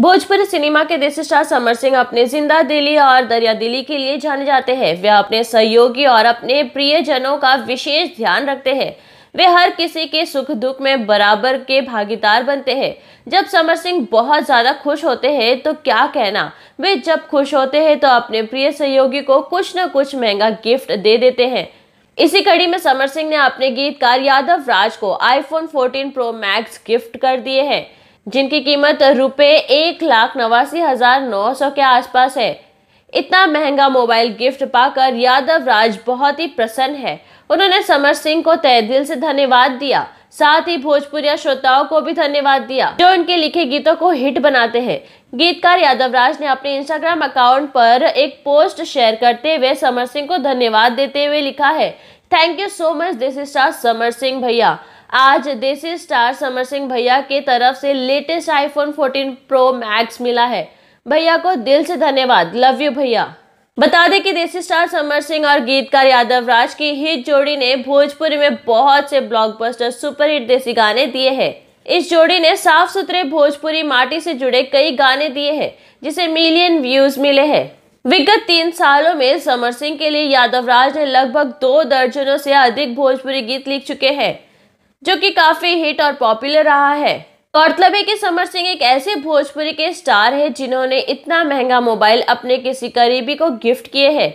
Bhojpuri cinema के देश star summer Singh अपने जिंदा दिली और दरिया दिली के लिए जाने जाते हैं वे अपने सहयोगी और अपने प्रियजनों का विशेष ध्यान रखते हैं वे हर किसी के सुख दुख में बराबर के भागीदार बनते हैं जब समर सिंह बहुत ज़्यादा खुश होते हैं तो क्या कहना वे जब खुश होते हैं तो अपने प्रिय सहयोगी को कुछ न कुछ महंगा गिफ्ट दे देते हैं इसी कड़ी में समर सिंह ने अपने गीतकार यादव राज को आईफोन 14 प्रो मैक्स गिफ्ट कर दिए हैं जिनकी कीमत रुपये एक लाख नवासी हजार नौ सौ के आसपास है इतना महंगा मोबाइल गिफ्ट पाकर यादव राज बहुत ही प्रसन्न है उन्होंने समर सिंह को तय दिल से धन्यवाद दिया साथ ही भोजपुरिया श्रोताओं को भी धन्यवाद दिया जो उनके लिखे गीतों को हिट बनाते हैं गीतकार यादव राज ने अपने इंस्टाग्राम अकाउंट पर एक पोस्ट शेयर करते हुए समर सिंह को धन्यवाद देते हुए लिखा है thank you so much this is Samar Singh भैया आज देसी स्टार समर सिंह भैया के तरफ से लेटेस्ट आईफोन 14 प्रो मैक्स मिला है भैया को दिल से धन्यवाद लव यू भैया बता दें कि देसी स्टार समर सिंह और गीतकार यादव राज की हिट जोड़ी ने भोजपुरी में बहुत से ब्लॉकबस्टर सुपरहिट देसी गाने दिए हैं इस जोड़ी ने साफ सुथरे भोजपुरी माटी से जुड़े कई गाने दिए हैं जिसे मिलियन व्यूज मिले हैं विगत तीन सालों में समर सिंह के लिए यादव राज ने लगभग दो दर्जनों से अधिक भोजपुरी गीत लिख चुके हैं जो कि काफ़ी हिट और पॉपुलर रहा है गौरतलब है कि समर सिंह एक ऐसे भोजपुरी के स्टार है जिन्होंने इतना महंगा मोबाइल अपने किसी करीबी को गिफ्ट किए है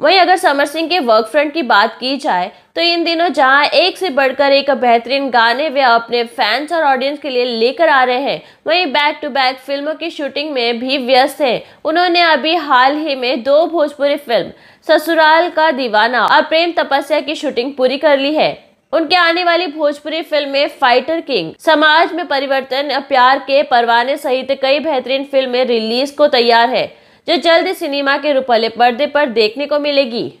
वहीं अगर समर सिंह के वर्क फ्रंट की बात की जाए तो इन दिनों जहां एक से बढ़कर एक बेहतरीन गाने वे अपने फैंस और ऑडियंस के लिए लेकर आ रहे हैं वहीं बैक टू बैक फिल्मों की शूटिंग में भी व्यस्त हैं उन्होंने अभी हाल ही में दो भोजपुरी फिल्म ससुराल का दीवाना और प्रेम तपस्या की शूटिंग पूरी कर ली है उनके आने वाली भोजपुरी फिल्म में फाइटर किंग समाज में परिवर्तन प्यार के परवाने सहित कई बेहतरीन फिल्में रिलीज को तैयार है जो जल्द सिनेमा के रूपले पर्दे पर देखने को मिलेगी